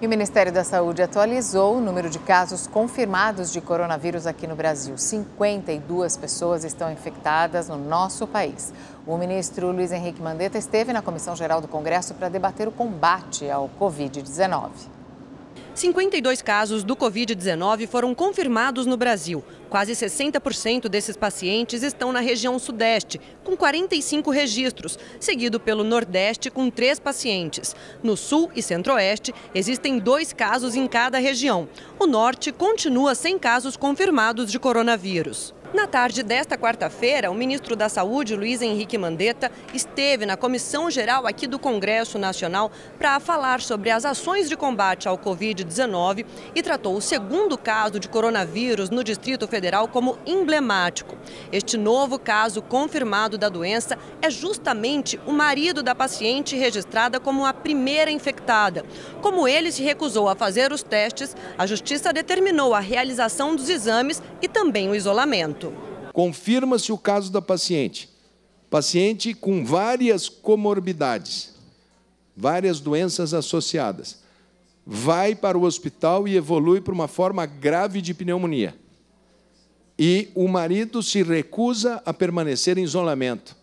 E o Ministério da Saúde atualizou o número de casos confirmados de coronavírus aqui no Brasil. 52 pessoas estão infectadas no nosso país. O ministro Luiz Henrique Mandetta esteve na Comissão Geral do Congresso para debater o combate ao Covid-19. 52 casos do Covid-19 foram confirmados no Brasil. Quase 60% desses pacientes estão na região Sudeste, com 45 registros, seguido pelo Nordeste, com 3 pacientes. No Sul e Centro-Oeste, existem dois casos em cada região. O Norte continua sem casos confirmados de coronavírus. Na tarde desta quarta-feira, o ministro da Saúde, Luiz Henrique Mandetta, esteve na Comissão Geral aqui do Congresso Nacional para falar sobre as ações de combate ao Covid-19 e tratou o segundo caso de coronavírus no Distrito Federal como emblemático. Este novo caso confirmado da doença é justamente o marido da paciente registrada como a primeira infectada. Como ele se recusou a fazer os testes, a Justiça determinou a realização dos exames e também o isolamento tratamento. Confirma-se o caso da paciente. Paciente com várias comorbidades, várias doenças associadas. Vai para o hospital e evolui para uma forma grave de pneumonia. E o marido se recusa a permanecer em isolamento.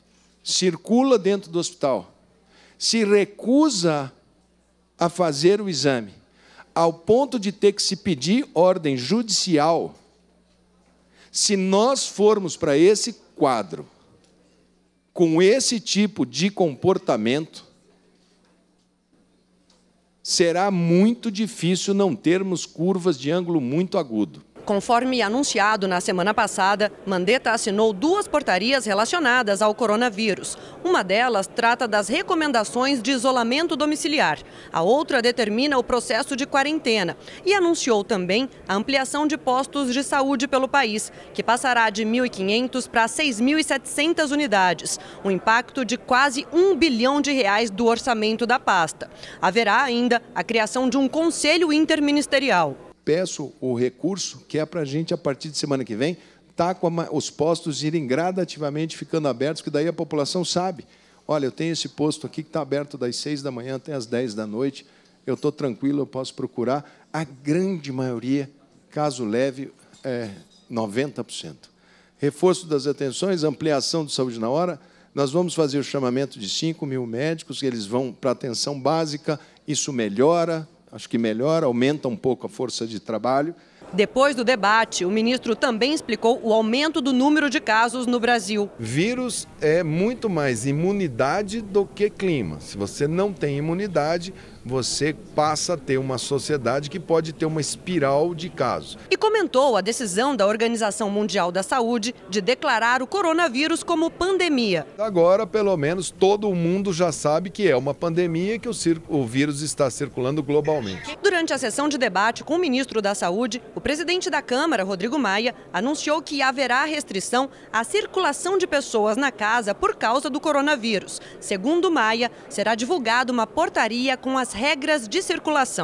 Circula dentro do hospital. Se recusa a fazer o exame, ao ponto de ter que se pedir ordem judicial se nós formos para esse quadro, com esse tipo de comportamento, será muito difícil não termos curvas de ângulo muito agudo. Conforme anunciado na semana passada, Mandetta assinou duas portarias relacionadas ao coronavírus. Uma delas trata das recomendações de isolamento domiciliar, a outra determina o processo de quarentena e anunciou também a ampliação de postos de saúde pelo país, que passará de 1.500 para 6.700 unidades, um impacto de quase 1 bilhão de reais do orçamento da pasta. Haverá ainda a criação de um conselho interministerial peço o recurso, que é para a gente, a partir de semana que vem, tá com a, os postos irem gradativamente ficando abertos, que daí a população sabe. Olha, eu tenho esse posto aqui que está aberto das 6 da manhã até as 10 da noite, eu estou tranquilo, eu posso procurar. A grande maioria, caso leve, é 90%. Reforço das atenções, ampliação de saúde na hora, nós vamos fazer o chamamento de 5 mil médicos, eles vão para atenção básica, isso melhora acho que melhor aumenta um pouco a força de trabalho, depois do debate, o ministro também explicou o aumento do número de casos no Brasil. Vírus é muito mais imunidade do que clima. Se você não tem imunidade, você passa a ter uma sociedade que pode ter uma espiral de casos. E comentou a decisão da Organização Mundial da Saúde de declarar o coronavírus como pandemia. Agora, pelo menos, todo mundo já sabe que é uma pandemia e que o, o vírus está circulando globalmente. Durante a sessão de debate com o ministro da Saúde, o presidente da Câmara, Rodrigo Maia, anunciou que haverá restrição à circulação de pessoas na casa por causa do coronavírus. Segundo Maia, será divulgada uma portaria com as regras de circulação.